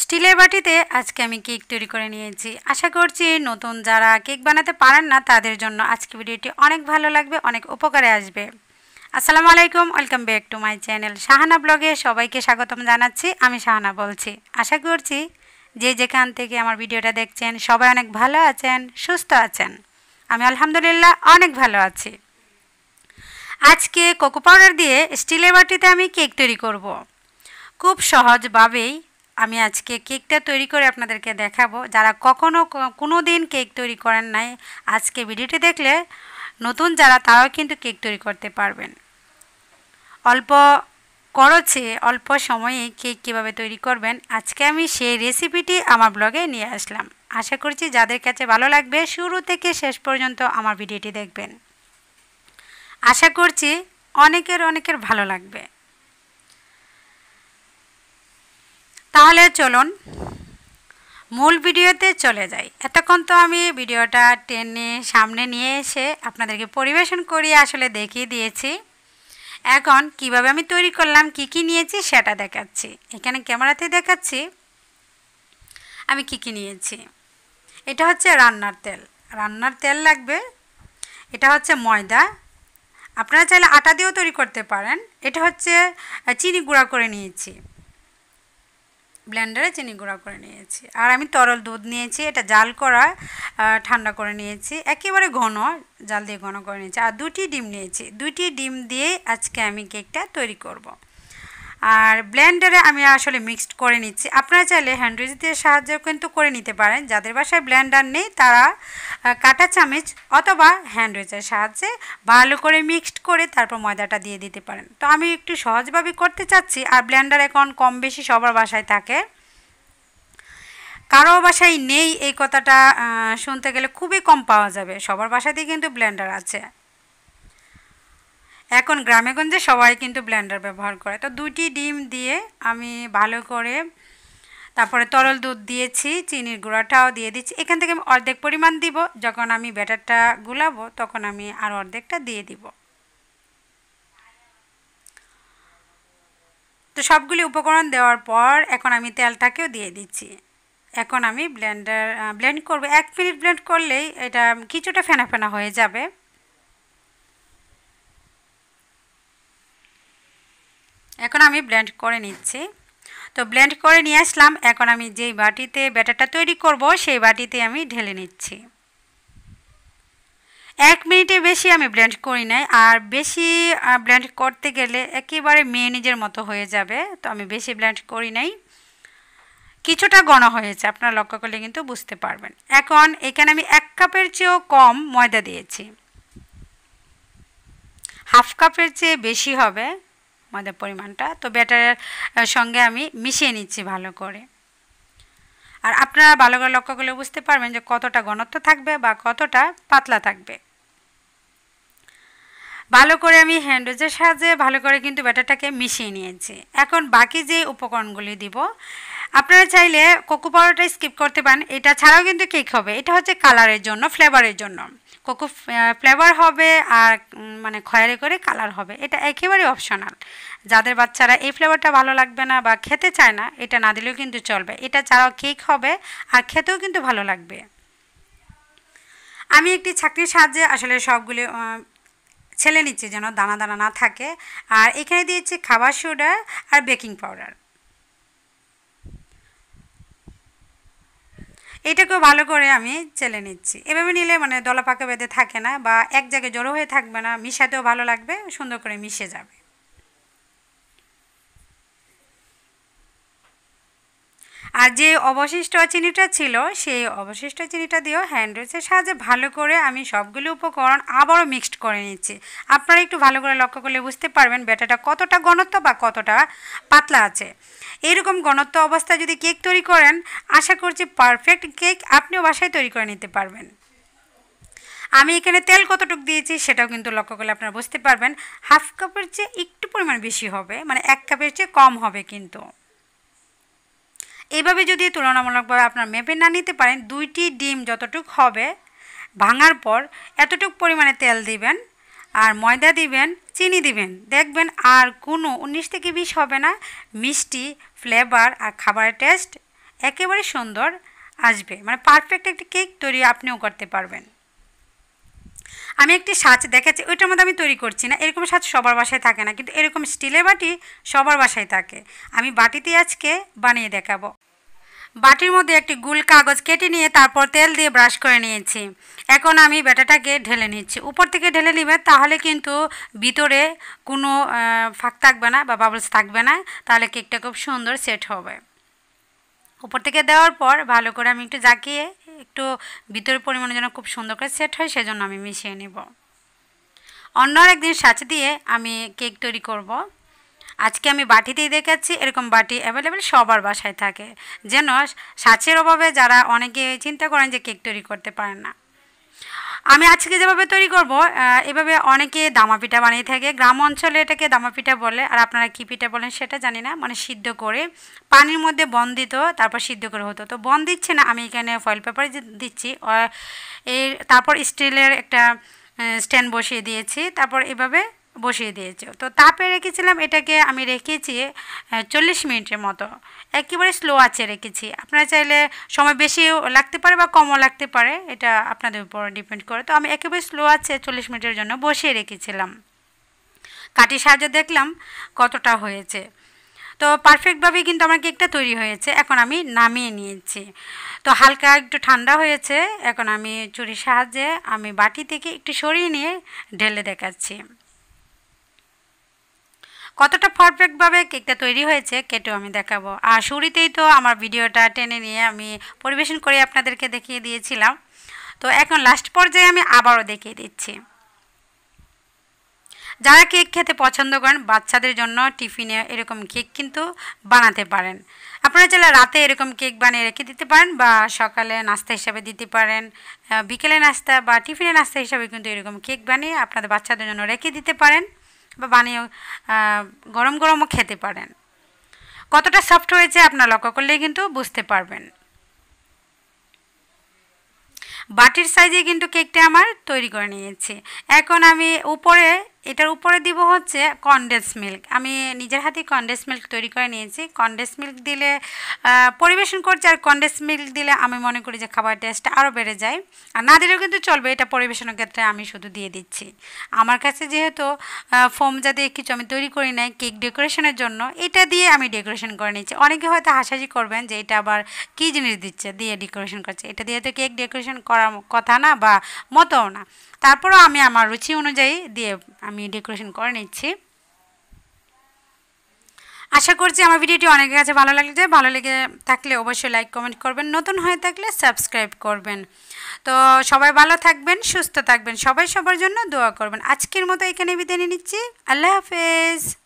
স্টিলের বাটিতে আজকে আমি কেক তৈরি করে নিয়েছি আশা করছি নতুন যারা কেক বানাতে পারেন না তাদের জন্য আজকে ভিডিওটি অনেক ভালো লাগবে অনেক উপকারে আসবে আসসালামু আলাইকুম welcome back to my channel Shahana ব্লগে সবাইকে স্বাগতম জানাচ্ছি আমি শাহানা বলছি আশা করছি যে যেখান থেকে আমার ভিডিওটা দেখছেন সবাই অনেক ভালো আছেন সুস্থ আছেন আমি আলহামদুলিল্লাহ অনেক ভালো আছি আজকে কোকো পাউডার দিয়ে স্টিলের বাটিতে আমি কেক তৈরি করব। খুব সহজভাবেই আমি আজকে কেকটা তৈরি করে আপনাদেরকে দেখাবো যারা কখনও কোনো দিন কেক তৈরি করেন নাই আজকে ভিডিওটি দেখলে নতুন যারা তারাও কিন্তু কেক তৈরি করতে পারবেন অল্প খরচে অল্প সময়ে কেক কীভাবে তৈরি করবেন আজকে আমি সেই রেসিপিটি আমার ব্লগে নিয়ে আসলাম আশা করছি যাদের কাছে ভালো লাগবে শুরু থেকে শেষ পর্যন্ত আমার ভিডিওটি দেখবেন আশা করছি অনেকের অনেকের ভালো লাগবে তাহলে চলুন মূল ভিডিওতে চলে যাই এতক্ষণ তো আমি ভিডিওটা টেনে সামনে নিয়ে এসে আপনাদেরকে পরিবেশন করিয়ে আসলে দেখিয়ে দিয়েছি এখন কিভাবে আমি তৈরি করলাম কি কি নিয়েছি সেটা দেখাচ্ছি এখানে ক্যামেরাতে দেখাচ্ছি আমি কি কি নিয়েছি এটা হচ্ছে রান্নার তেল রান্নার তেল লাগবে এটা হচ্ছে ময়দা আপনারা চাইলে আটা দিয়েও তৈরি করতে পারেন এটা হচ্ছে চিনি গুঁড়া করে নিয়েছি ব্ল্যান্ডারে চিনি গুঁড়া করে নিয়েছি আর আমি তরল দুধ নিয়েছি এটা জাল করা ঠান্ডা করে নিয়েছি একেবারে ঘন জাল দিয়ে ঘন করে নিয়েছি আর দুটি ডিম নিয়েছি দুটি ডিম দিয়ে আজকে আমি কেকটা তৈরি করব। আর ব্ল্যান্ডারে আমি আসলে মিক্সড করে নিচ্ছি আপনারা চাইলে হ্যান্ডউইচ দিয়ে সাহায্য কিন্তু করে নিতে পারেন যাদের বাসায় ব্ল্যান্ডার নেই তারা কাটা চামচ অথবা হ্যান্ডউইচের সাহায্যে ভালো করে মিক্সড করে তারপর ময়দাটা দিয়ে দিতে পারেন তো আমি একটু সহজভাবে করতে চাচ্ছি আর ব্ল্যান্ডার এখন কম বেশি সবার বাসায় থাকে কারো বাসায় নেই এই কথাটা শুনতে গেলে খুবই কম পাওয়া যাবে সবার বাসাতেই কিন্তু ব্ল্যান্ডার আছে এখন গ্রামেগঞ্জে সবাই কিন্তু ব্লেন্ডার ব্যবহার করে তো দুটি ডিম দিয়ে আমি ভালো করে তারপরে তরল দুধ দিয়েছি চিনির গুঁড়াটাও দিয়ে দিচ্ছি এখান থেকে আমি অর্ধেক পরিমাণ দিব যখন আমি ব্যাটারটা গুলাবো তখন আমি আর অর্ধেকটা দিয়ে দিব তো সবগুলি উপকরণ দেওয়ার পর এখন আমি তেলটাকেও দিয়ে দিচ্ছি এখন আমি ব্লেন্ডার ব্লেন্ড করব এক মিনিট ব্লেন্ড করলেই এটা কিছুটা ফেনা ফেনা হয়ে যাবে এখন আমি ব্লেন্ড করে নিচ্ছি তো ব্লেন্ড করে নিয়ে আসলাম এখন আমি যেই বাটিতে ব্যাটারটা তৈরি করব সেই বাটিতে আমি ঢেলে নিচ্ছি এক মিনিটে বেশি আমি ব্লেন্ড করি নাই আর বেশি ব্লেন্ড করতে গেলে একেবারে মেয়ে নিজের মতো হয়ে যাবে তো আমি বেশি ব্লেন্ড করি নাই কিছুটা গণ হয়েছে আপনারা লক্ষ্য করলে কিন্তু বুঝতে পারবেন এখন এখানে আমি এক কাপের চেয়েও কম ময়দা দিয়েছি হাফ কাপের চেয়ে বেশি হবে আমাদের পরিমাণটা তো ব্যাটারের সঙ্গে আমি মিশিয়ে নিচ্ছি ভালো করে আর আপনারা ভালো করে লক্ষ্য করলে বুঝতে পারবেন যে কতটা ঘনত্ব থাকবে বা কতটা পাতলা থাকবে ভালো করে আমি হ্যান্ডউজের সাহায্যে ভালো করে কিন্তু ব্যাটারটাকে মিশিয়ে নিয়েছি এখন বাকি যে উপকরণগুলি দিব আপনারা চাইলে কোকো পাউডারটা স্কিপ করতে পারেন এটা ছাড়াও কিন্তু কেক হবে এটা হচ্ছে কালারের জন্য ফ্লেভারের জন্য কোকো ফ্লেভার হবে আর মানে খয়ারি করে কালার হবে এটা একেবারেই অপশনাল যাদের বাচ্চারা এই ফ্লেভারটা ভালো লাগবে না বা খেতে চায় না এটা না দিলেও কিন্তু চলবে এটা ছাড়াও কেক হবে আর খেতেও কিন্তু ভালো লাগবে আমি একটি ছাকরির সাহায্যে আসলে সবগুলি ছেলে নিচ্ছি যেন দানা দানা না থাকে আর এখানে দিয়েছি খাবার সোডা আর বেকিং পাউডার এটাকেও ভালো করে আমি চেলে নিচ্ছি এভাবে নিলে মানে দলা পাকা বেঁধে থাকে না বা এক জায়গায় জড়ো হয়ে থাকবে না মিশাতেও ভালো লাগবে সুন্দর করে মিশে যাবে আর যে অবশিষ্ট চিনিটা ছিল সেই অবশিষ্ট চিনিটা দিয়েও হ্যান্ড রোলসের সাহায্যে ভালো করে আমি সবগুলো উপকরণ আবারও মিক্সড করে নিচ্ছি আপনারা একটু ভালো করে লক্ষ্য করলে বুঝতে পারবেন ব্যাটাটা কতটা ঘনত্ব বা কতটা পাতলা আছে এরকম ঘনত্ব অবস্থায় যদি কেক তৈরি করেন আশা করছি পারফেক্ট কেক আপনিও বাসায় তৈরি করে নিতে পারবেন আমি এখানে তেল কতটুক দিয়েছি সেটাও কিন্তু লক্ষ্য করলে আপনারা বুঝতে পারবেন হাফ কাপের চেয়ে একটু পরিমাণ বেশি হবে মানে এক কাপের চেয়ে কম হবে কিন্তু এভাবে যদি তুলনামূলকভাবে আপনার মেপে না নিতে পারেন দুইটি ডিম যতটুক হবে ভাঙার পর এতটুক পরিমাণে তেল দিবেন আর ময়দা দিবেন চিনি দিবেন দেখবেন আর কোনো উনিশ থেকে বিশ হবে না মিষ্টি ফ্লেভার আর খাবারের টেস্ট একেবারে সুন্দর আসবে মানে পারফেক্ট একটি কেক তৈরি আপনিও করতে পারবেন আমি একটি সাজ দেখাচ্ছি ওইটার মধ্যে আমি তৈরি করছি না এরকম সাজ সবার বাসায় থাকে না কিন্তু এরকম স্টিলের বাটি সবার বাসায় থাকে আমি বাটিতে আজকে বানিয়ে দেখাবো বাটির মধ্যে একটি গুল কাগজ কেটে নিয়ে তারপর তেল দিয়ে ব্রাশ করে নিয়েছি এখন আমি ব্যাটাটাকে ঢেলে নিচ্ছি উপর থেকে ঢেলে নিবে তাহলে কিন্তু ভিতরে কোনো ফাঁক থাকবে না বা বাবলস থাকবে না তাহলে কেকটা খুব সুন্দর সেট হবে উপর থেকে দেওয়ার পর ভালো করে আমি একটু জাকিয়ে একটু ভিতরের পরিমাণে যেন খুব সুন্দর করে সেট হয় সেজন্য আমি মিশিয়ে নেব অন্য একদিন সাঁচ দিয়ে আমি কেক তৈরি করব। আজকে আমি বাটিতেই দেখাচ্ছি এরকম বাটি অ্যাভেলেবেল সবার বাসায় থাকে যেন সাঁচের অভাবে যারা অনেকে চিন্তা করেন যে কেক তৈরি করতে পারেন না আমি আজকে যেভাবে তৈরি করব এভাবে অনেকে দামা পিঠা বানিয়ে থাকে গ্রাম অঞ্চলে এটাকে দামা পিঠা বলে আর আপনারা কী পিঠা বলেন সেটা জানি না মানে সিদ্ধ করে পানির মধ্যে বন দিত তারপর সিদ্ধ করে হতো তো বন দিচ্ছে না আমি এখানে ফয়েল পেপার দিচ্ছি এর তারপর স্টিলের একটা স্ট্যান্ড বসিয়ে দিয়েছি তারপর এভাবে বসিয়ে দিয়েছে তো তাপে রেখেছিলাম এটাকে আমি রেখেছি চল্লিশ মিনিটের মতো একেবারে স্লো আছে রেখেছি আপনারা চাইলে সময় বেশিও লাগতে পারে বা কমও লাগতে পারে এটা আপনাদের উপর ডিপেন্ড করে তো আমি একেবারে স্লো আছে চল্লিশ মিনিটের জন্য বসিয়ে রেখেছিলাম কাটির সাহায্যে দেখলাম কতটা হয়েছে তো পারফেক্টভাবে কিন্তু আমার কেকটা তৈরি হয়েছে এখন আমি নামিয়ে নিয়েছি তো হালকা একটু ঠান্ডা হয়েছে এখন আমি চুরির সাহায্যে আমি বাটি থেকে একটু সরিয়ে নিয়ে ঢেলে দেখাচ্ছি কতটা পারফেক্টভাবে কেকটা তৈরি হয়েছে কেটেও আমি দেখাবো আর শুরুতেই তো আমার ভিডিওটা টেনে নিয়ে আমি পরিবেশন করে আপনাদেরকে দেখিয়ে দিয়েছিলাম তো এখন লাস্ট পর্যায়ে আমি আবারও দেখিয়ে দিচ্ছি যারা কেক খেতে পছন্দ করেন বাচ্চাদের জন্য টিফিনে এরকম কেক কিন্তু বানাতে পারেন আপনারা চাইলে রাতে এরকম কেক বানিয়ে রেখে দিতে পারেন বা সকালে নাস্তা হিসাবে দিতে পারেন বিকেলে নাস্তা বা টিফিনে নাস্তা হিসাবে কিন্তু এরকম কেক বানিয়ে আপনাদের বাচ্চাদের জন্য রেখে দিতে পারেন বা বানিয়ে গরম গরমও খেতে পারেন কতটা সফট হয়েছে আপনার লক্ষ্য করলেই কিন্তু বুঝতে পারবেন বাটির সাইজে কিন্তু কেকটা আমার তৈরি করে নিয়েছি এখন আমি উপরে এটার উপরে দিব হচ্ছে কনডেন্স মিল্ক আমি নিজের হাতে কনডেন্স মিল্ক তৈরি করে নিয়েছি কনডেন্স মিল্ক দিলে পরিবেশন করছি আর কনডেন্স মিল্ক দিলে আমি মনে করি যে খাবার টেস্ট আরও বেড়ে যায় আর না দিলেও কিন্তু চলবে এটা পরিবেশনের ক্ষেত্রে আমি শুধু দিয়ে দিচ্ছি আমার কাছে যেহেতু ফোম জাতীয় কিছু আমি তৈরি করি নাই কেক ডেকোরেশনের জন্য এটা দিয়ে আমি ডেকোরেশন করে নিয়েছি অনেকে হয়তো হাসাহাসি করবেন যে এটা আবার কী জিনিস দিচ্ছে দিয়ে ডেকোরেশন করছে এটা দিয়ে তো কেক ডেকোরেশন করার কথা না বা মতোও না তারপরও আমি আমার রুচি অনুযায়ী দিয়ে আমি আমি ডেকোরেশন করে নিচ্ছি আশা করছি আমার ভিডিওটি অনেকের কাছে ভালো লাগলে ভালো লেগে থাকলে অবশ্যই লাইক কমেন্ট করবেন নতুন হয়ে থাকলে সাবস্ক্রাইব করবেন তো সবাই ভালো থাকবেন সুস্থ থাকবেন সবাই সবার জন্য দোয়া করবেন আজকের মতো এখানে বিদায় নিচ্ছি আল্লাহ হাফেজ